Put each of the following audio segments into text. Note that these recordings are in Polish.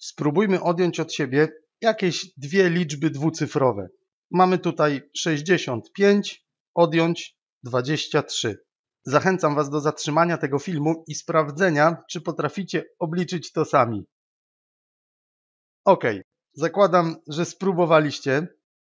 Spróbujmy odjąć od siebie jakieś dwie liczby dwucyfrowe. Mamy tutaj 65, odjąć 23. Zachęcam Was do zatrzymania tego filmu i sprawdzenia, czy potraficie obliczyć to sami. Ok, zakładam, że spróbowaliście,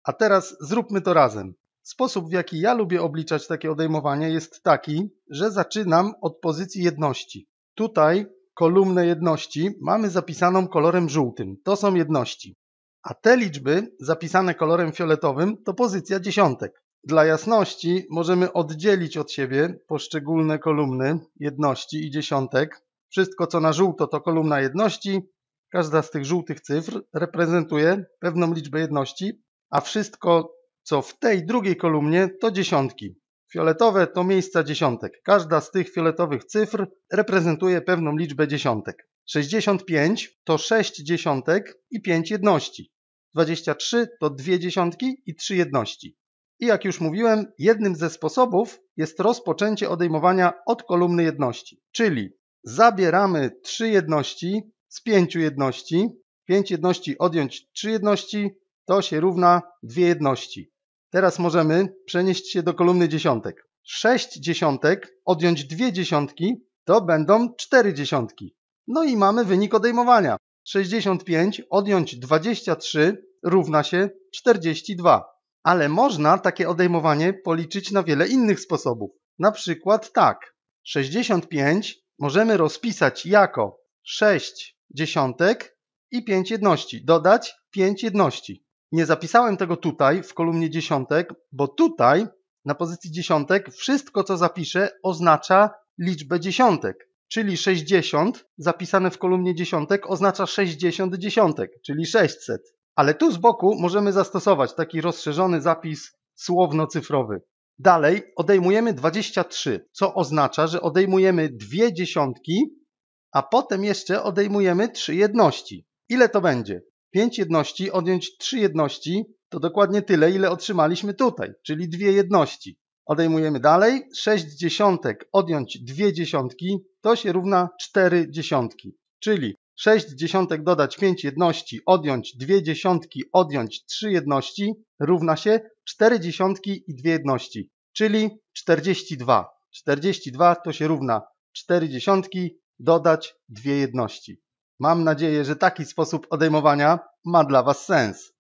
a teraz zróbmy to razem. Sposób, w jaki ja lubię obliczać takie odejmowanie jest taki, że zaczynam od pozycji jedności. Tutaj kolumnę jedności mamy zapisaną kolorem żółtym. To są jedności. A te liczby zapisane kolorem fioletowym to pozycja dziesiątek. Dla jasności możemy oddzielić od siebie poszczególne kolumny jedności i dziesiątek. Wszystko co na żółto to kolumna jedności. Każda z tych żółtych cyfr reprezentuje pewną liczbę jedności, a wszystko co w tej drugiej kolumnie to dziesiątki. Fioletowe to miejsca dziesiątek. Każda z tych fioletowych cyfr reprezentuje pewną liczbę dziesiątek. 65 to 6 dziesiątek i 5 jedności. 23 to 2 dziesiątki i 3 jedności. I jak już mówiłem, jednym ze sposobów jest rozpoczęcie odejmowania od kolumny jedności, czyli zabieramy 3 jedności z 5 jedności, 5 jedności odjąć 3 jedności to się równa 2 jedności. Teraz możemy przenieść się do kolumny dziesiątek. 6 dziesiątek, odjąć dwie dziesiątki, to będą 4 dziesiątki. No i mamy wynik odejmowania. 65 odjąć 23 równa się 42. Ale można takie odejmowanie policzyć na wiele innych sposobów. Na przykład tak. 65 możemy rozpisać jako 6 dziesiątek i 5 jedności. Dodać 5 jedności nie zapisałem tego tutaj w kolumnie dziesiątek, bo tutaj na pozycji dziesiątek wszystko co zapiszę oznacza liczbę dziesiątek, czyli 60 zapisane w kolumnie dziesiątek oznacza 60 dziesiątek, czyli 600. Ale tu z boku możemy zastosować taki rozszerzony zapis słowno-cyfrowy. Dalej odejmujemy 23, co oznacza, że odejmujemy dwie dziesiątki, a potem jeszcze odejmujemy trzy jedności. Ile to będzie? 5 jedności odjąć 3 jedności to dokładnie tyle, ile otrzymaliśmy tutaj, czyli 2 jedności. Odejmujemy dalej. 6 dziesiątek odjąć 2 dziesiątki to się równa 4 dziesiątki. Czyli 6 dziesiątek dodać 5 jedności odjąć 2 dziesiątki odjąć 3 jedności równa się 4 dziesiątki i 2 jedności, czyli 42. 42 to się równa 4 dziesiątki dodać 2 jedności. Mam nadzieję, że taki sposób odejmowania ma dla Was sens.